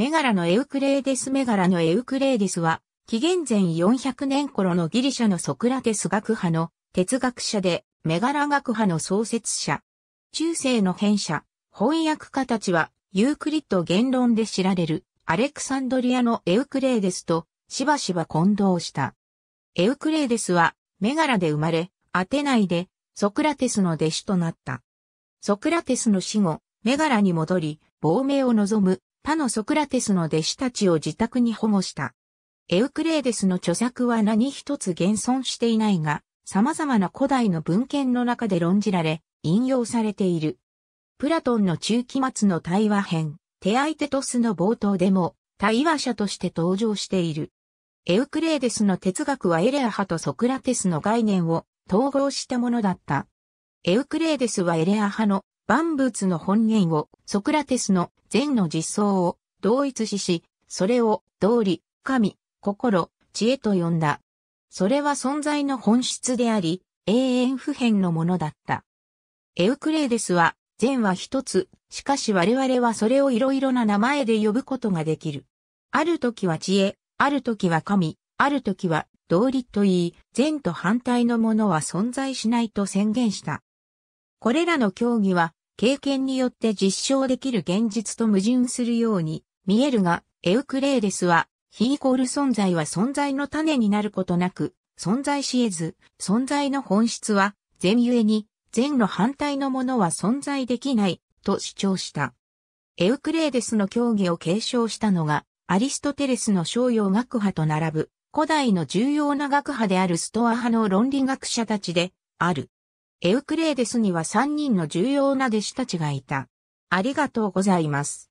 メガラのエウクレーデスメガラのエウクレーデスは、紀元前400年頃のギリシャのソクラテス学派の哲学者で、メガラ学派の創設者。中世の編者、翻訳家たちは、ユークリッド言論で知られる、アレクサンドリアのエウクレーデスと、しばしば混同した。エウクレーデスは、メガラで生まれ、アテナイで、ソクラテスの弟子となった。ソクラテスの死後、メガラに戻り、亡命を望む他のソクラテスの弟子たちを自宅に保護した。エウクレーデスの著作は何一つ現存していないが、様々な古代の文献の中で論じられ、引用されている。プラトンの中期末の対話編、テアイテトスの冒頭でも、対話者として登場している。エウクレーデスの哲学はエレア派とソクラテスの概念を統合したものだった。エウクレーデスはエレア派の万物の本源をソクラテスの善の実相を同一視し、それを道理、神、心、知恵と呼んだ。それは存在の本質であり、永遠不変のものだった。エウクレイデスは、善は一つ、しかし我々はそれを色々な名前で呼ぶことができる。ある時は知恵、ある時は神、ある時は道理と言い、善と反対のものは存在しないと宣言した。これらの教義は経験によって実証できる現実と矛盾するように見えるが、エウクレーデスは、非イコール存在は存在の種になることなく、存在し得ず、存在の本質は、善ゆえに、善の反対のものは存在できない、と主張した。エウクレーデスの教義を継承したのが、アリストテレスの商用学派と並ぶ、古代の重要な学派であるストア派の論理学者たちで、ある。エウクレイデスには3人の重要な弟子たちがいた。ありがとうございます。